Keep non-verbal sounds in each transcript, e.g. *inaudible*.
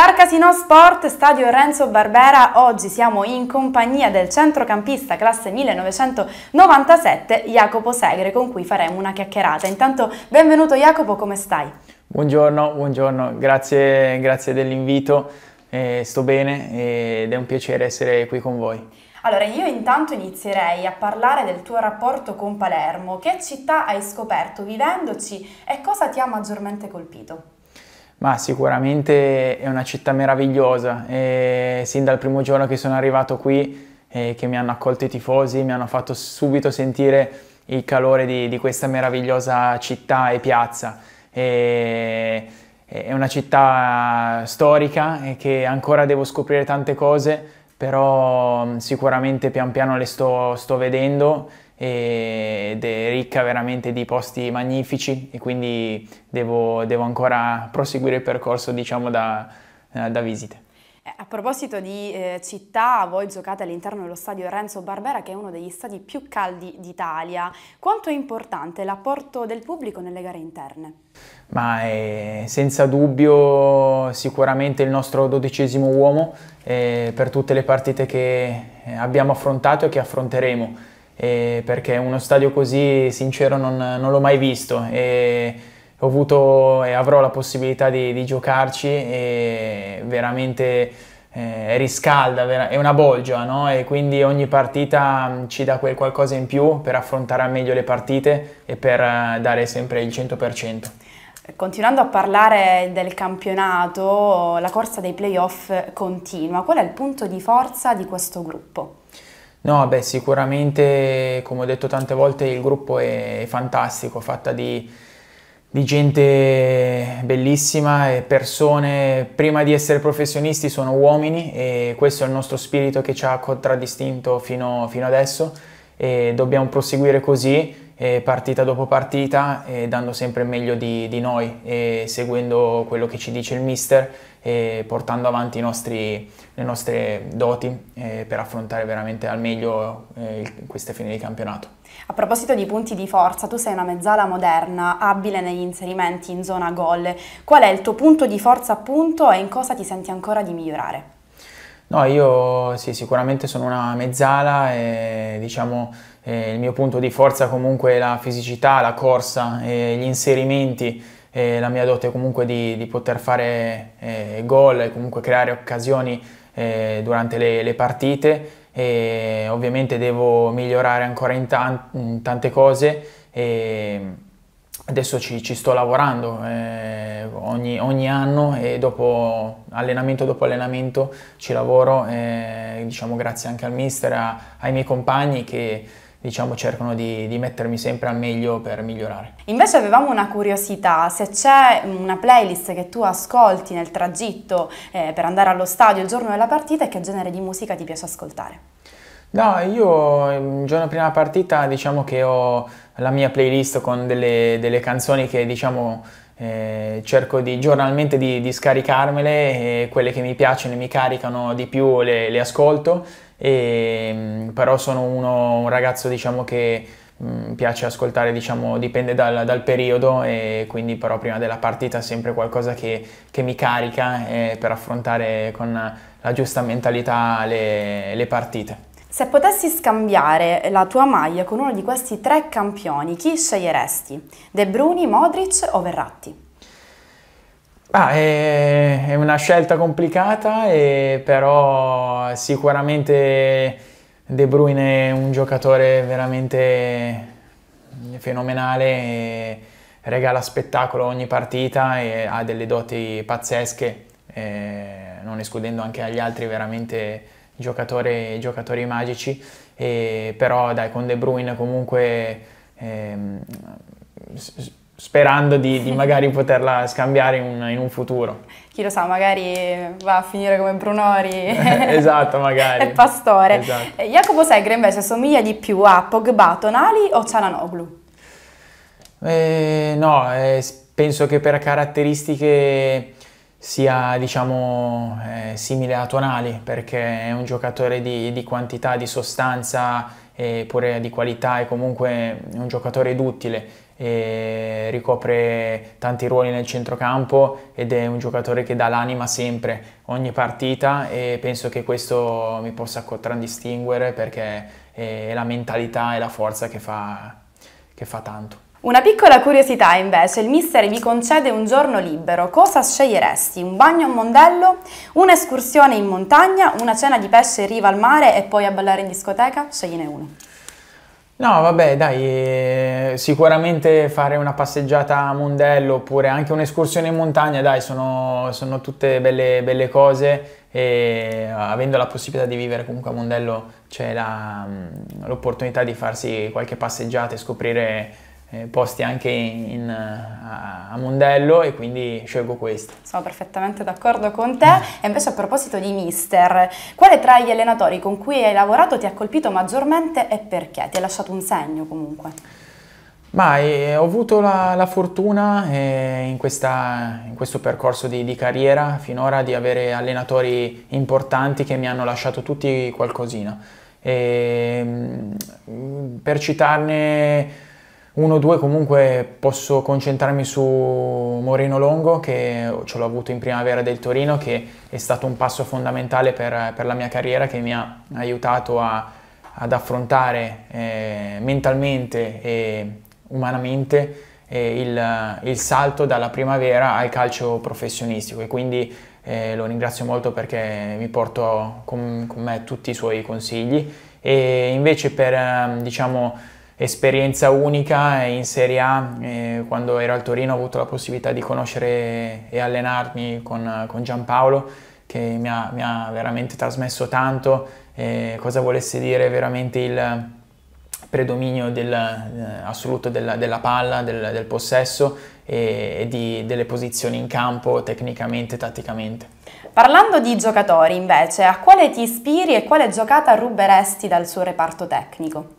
Star Casino Sport, stadio Renzo Barbera, oggi siamo in compagnia del centrocampista classe 1997 Jacopo Segre con cui faremo una chiacchierata. Intanto benvenuto Jacopo, come stai? Buongiorno, buongiorno. grazie, grazie dell'invito, eh, sto bene ed è un piacere essere qui con voi. Allora, io intanto inizierei a parlare del tuo rapporto con Palermo. Che città hai scoperto vivendoci e cosa ti ha maggiormente colpito? Ma sicuramente è una città meravigliosa e sin dal primo giorno che sono arrivato qui eh, che mi hanno accolto i tifosi, mi hanno fatto subito sentire il calore di, di questa meravigliosa città e piazza. E, eh, è una città storica e che ancora devo scoprire tante cose, però mm, sicuramente pian piano le sto, sto vedendo ed è ricca veramente di posti magnifici e quindi devo, devo ancora proseguire il percorso diciamo da, eh, da visite. Eh, a proposito di eh, città, voi giocate all'interno dello stadio Renzo Barbera che è uno degli stadi più caldi d'Italia. Quanto è importante l'apporto del pubblico nelle gare interne? Ma eh, senza dubbio sicuramente il nostro dodicesimo uomo eh, per tutte le partite che eh, abbiamo affrontato e che affronteremo eh, perché uno stadio così sincero non, non l'ho mai visto e ho avuto e avrò la possibilità di, di giocarci e veramente eh, riscalda, è una bolgia no? e quindi ogni partita mm, ci dà quel qualcosa in più per affrontare al meglio le partite e per eh, dare sempre il 100%. Continuando a parlare del campionato, la corsa dei playoff continua. Qual è il punto di forza di questo gruppo? No, beh, sicuramente, come ho detto tante volte, il gruppo è fantastico, fatta di, di gente bellissima e persone, prima di essere professionisti, sono uomini e questo è il nostro spirito che ci ha contraddistinto fino, fino adesso e dobbiamo proseguire così eh, partita dopo partita, eh, dando sempre il meglio di, di noi, eh, seguendo quello che ci dice il mister e portando avanti nostri, le nostre doti per affrontare veramente al meglio eh, queste fine di campionato. A proposito di punti di forza, tu sei una mezzala moderna, abile negli inserimenti in zona gol. Qual è il tuo punto di forza appunto e in cosa ti senti ancora di migliorare? No, io sì, sicuramente sono una mezzala e diciamo eh, il mio punto di forza comunque è la fisicità, la corsa, eh, gli inserimenti, eh, la mia dote comunque di, di poter fare eh, gol e comunque creare occasioni eh, durante le, le partite e ovviamente devo migliorare ancora in, tan in tante cose. E, adesso ci, ci, sto lavorando eh, ogni, ogni, anno e dopo allenamento dopo allenamento ci lavoro, eh, diciamo grazie anche al mister, a, ai miei compagni che diciamo cercano di, di, mettermi sempre al meglio per migliorare. Invece avevamo una curiosità, se c'è una playlist che tu ascolti nel tragitto eh, per andare allo stadio il giorno della partita e che genere di musica ti piace ascoltare? No, io il giorno prima della partita diciamo che ho la mia playlist con delle, delle canzoni che diciamo eh, cerco di, giornalmente di, di, scaricarmele e quelle che mi piacciono e mi caricano di più le, le ascolto, e, mm, però sono uno, un ragazzo diciamo che mh, mm, piace ascoltare, diciamo, dipende dal, dal, periodo e quindi però prima della partita sempre qualcosa che, che mi carica eh, per affrontare con la giusta mentalità le, le partite. Se potessi scambiare la tua maglia con uno di questi tre campioni, chi sceglieresti? De Bruni, Modric o Verratti? Ah, è una scelta complicata, però sicuramente De Bruyne è un giocatore veramente fenomenale, regala spettacolo ogni partita e ha delle doti pazzesche, non escludendo anche agli altri veramente giocatore, giocatori magici, e, però dai, con De Bruyne comunque ehm, sperando di, di, *laughs* magari poterla scambiare in, in un futuro. Chi lo sa, magari va a finire come Brunori *laughs* esatto, magari. *laughs* e Pastore. Esatto. Jacopo Segre invece somiglia di più a Pogba, Tonali o Cialanoglu? Eh, no, eh, penso che per caratteristiche sia diciamo eh, simile a Tonali perché è un giocatore di, di quantità, di sostanza e pure di qualità e comunque è un giocatore duttile ricopre tanti ruoli nel centrocampo ed è un giocatore che dà l'anima sempre ogni partita e penso che questo mi possa contraddistinguere perché è la mentalità e la forza che fa, che fa tanto. Una piccola curiosità invece, il mister vi concede un giorno libero, cosa sceglieresti? Un bagno a Mondello? Un'escursione in montagna? Una cena di pesce in riva al mare e poi a ballare in discoteca? Scegliene uno. No, vabbè, dai, eh, sicuramente fare una passeggiata a Mondello oppure anche un'escursione in montagna, dai, sono, sono tutte belle, belle, cose e eh, avendo la possibilità di vivere comunque a Mondello c'è mm, l'opportunità di farsi qualche passeggiata e scoprire eh, posti anche in, eh, a, Mondello e quindi scelgo questo. Sono perfettamente d'accordo con te e invece a proposito di mister, quale tra gli allenatori con cui hai lavorato ti ha colpito maggiormente e perché? Ti ha lasciato un segno comunque? Ma eh, ho avuto la, la fortuna eh, in, questa, in, questo percorso di, di, carriera finora di avere allenatori importanti che mi hanno lasciato tutti qualcosina. Ehm, per citarne 1-2 comunque posso concentrarmi su Moreno Longo che ce l'ho avuto in primavera del Torino che è stato un passo fondamentale per, per la mia carriera che mi ha aiutato a, ad affrontare eh, mentalmente e umanamente eh, il, il, salto dalla primavera al calcio professionistico e quindi eh, lo ringrazio molto perché mi porto con, con, me tutti i suoi consigli e invece per ehm, diciamo esperienza unica in Serie A, eh, quando ero al Torino ho avuto la possibilità di conoscere e allenarmi con, con Giampaolo che mi ha, mi ha, veramente trasmesso tanto eh, cosa volesse dire veramente il predominio del, eh, assoluto della, della palla, del, del, possesso e, e di, delle posizioni in campo tecnicamente e tatticamente. Parlando di giocatori invece, a quale ti ispiri e quale giocata ruberesti dal suo reparto tecnico?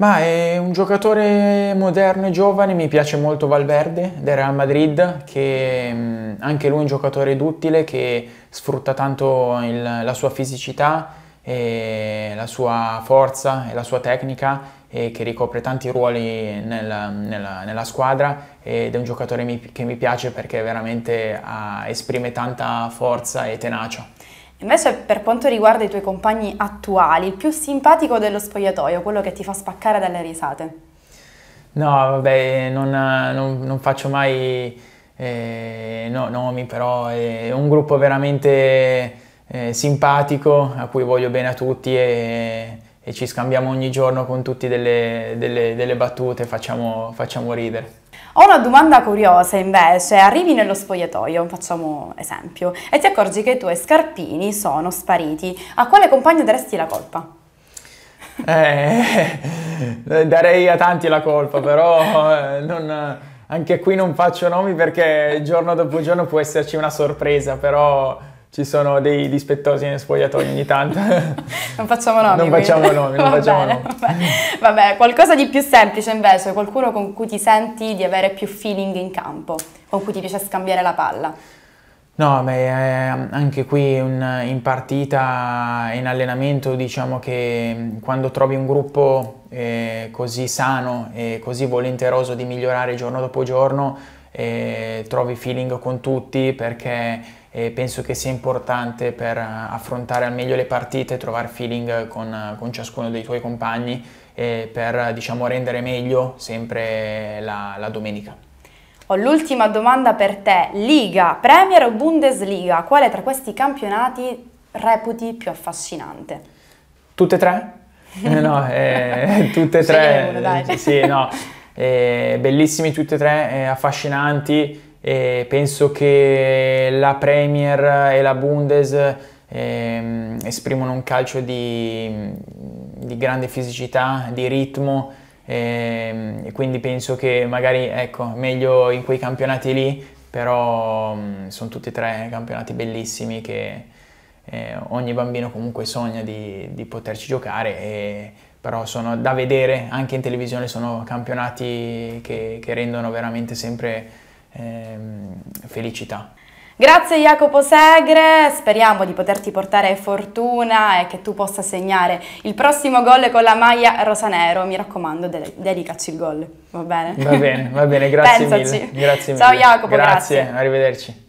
Ma è un giocatore moderno e giovane, mi piace molto Valverde del Real Madrid, che mm, anche lui è un giocatore duttile che sfrutta tanto il, la sua fisicità, la sua forza e la sua tecnica e che ricopre tanti ruoli nella, nella, nella squadra ed è un giocatore mi, che mi piace perché veramente ha, ah, esprime tanta forza e tenacia. Invece per quanto riguarda i tuoi compagni attuali, il più simpatico dello spogliatoio, quello che ti fa spaccare dalle risate? No, vabbè, non, non, non faccio mai eh, no, nomi, però è un gruppo veramente eh, simpatico a cui voglio bene a tutti e e ci scambiamo ogni giorno con tutti delle, delle, delle battute, facciamo, facciamo ridere. Ho una domanda curiosa invece, arrivi nello spogliatoio, facciamo esempio, e ti accorgi che i tuoi scarpini sono spariti, a quale compagno daresti la colpa? *laughs* Eh, darei a tanti la colpa, però eh, non, anche qui non faccio nomi perché giorno dopo giorno può esserci una sorpresa, però ci sono dei dispettosi negli spogliatoi ogni tanto. *laughs* non facciamo nomi. Non facciamo quindi. nomi, non *laughs* va facciamo bene, nomi. Vabbè. vabbè, qualcosa di più semplice invece, qualcuno con cui ti senti di avere più feeling in campo, con cui ti piace scambiare la palla. No, beh, ehm, anche qui un, in partita, in allenamento, diciamo che mm, quando trovi un gruppo eh, così sano e così volenteroso di migliorare giorno dopo giorno, eh, trovi feeling con tutti perché eh, penso che sia importante per eh, affrontare al meglio le partite, trovare feeling con, con ciascuno dei tuoi compagni eh, per diciamo, rendere meglio sempre la, la domenica. Ho l'ultima domanda per te, Liga, Premier o Bundesliga, quale tra questi campionati reputi più affascinante? Tutte e tre? *laughs* no, eh, tutte e tre. Uno, dai. Sì, no. *laughs* eh, bellissimi tutti e tre, eh, affascinanti. E eh, penso che la Premier e la Bundes ehm, esprimono un calcio di, di, grande fisicità, di ritmo ehm, e quindi penso che magari ecco meglio in quei campionati lì però mh, mm, sono tutti e tre campionati bellissimi che eh, ogni bambino comunque sogna di, di poterci giocare e, però sono da vedere anche in televisione, sono campionati che, che rendono veramente sempre ehm, felicità. Grazie Jacopo Segre, speriamo di poterti portare fortuna e che tu possa segnare il prossimo gol con la maglia rosanero, mi raccomando de dedicaci il gol, va bene? Va bene, va bene, grazie *laughs* mille. Grazie Ciao Jacopo, grazie. Grazie, arrivederci.